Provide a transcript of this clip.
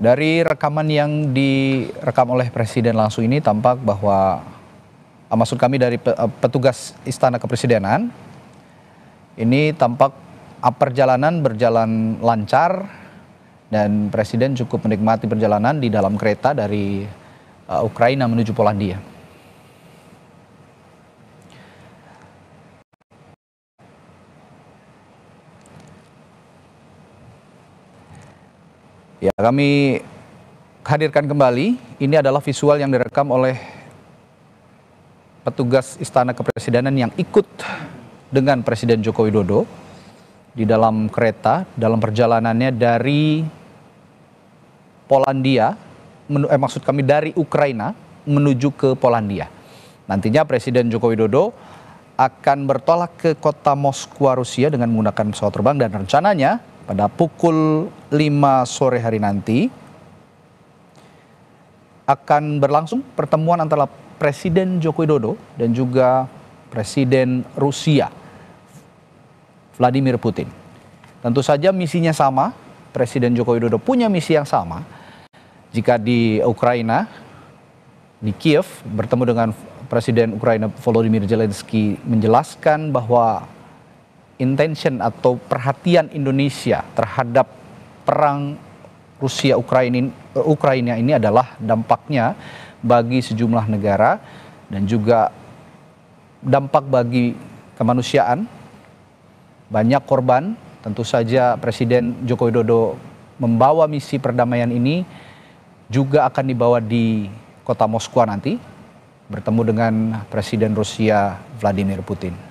Dari rekaman yang direkam oleh Presiden langsung ini tampak bahwa ah, maksud kami dari eh, petugas Istana Kepresidenan ini tampak ah, perjalanan berjalan lancar dan Presiden cukup menikmati perjalanan di dalam kereta dari ah, Ukraina menuju Polandia. Ya, kami hadirkan kembali. Ini adalah visual yang direkam oleh petugas Istana Kepresidenan yang ikut dengan Presiden Joko Widodo di dalam kereta dalam perjalanannya dari Polandia, menu, eh, maksud kami dari Ukraina menuju ke Polandia. Nantinya Presiden Joko Widodo akan bertolak ke kota Moskwa, Rusia dengan menggunakan pesawat terbang dan rencananya pada pukul 5 sore hari nanti akan berlangsung pertemuan antara Presiden Joko Widodo dan juga Presiden Rusia Vladimir Putin. Tentu saja misinya sama, Presiden Joko Widodo punya misi yang sama. Jika di Ukraina, di Kiev bertemu dengan Presiden Ukraina Volodymyr Zelensky menjelaskan bahwa intention atau perhatian Indonesia terhadap perang Rusia Ukraina eh, Ukraina ini adalah dampaknya bagi sejumlah negara dan juga dampak bagi kemanusiaan banyak korban tentu saja Presiden Joko Widodo membawa misi perdamaian ini juga akan dibawa di kota Moskwa nanti bertemu dengan Presiden Rusia Vladimir Putin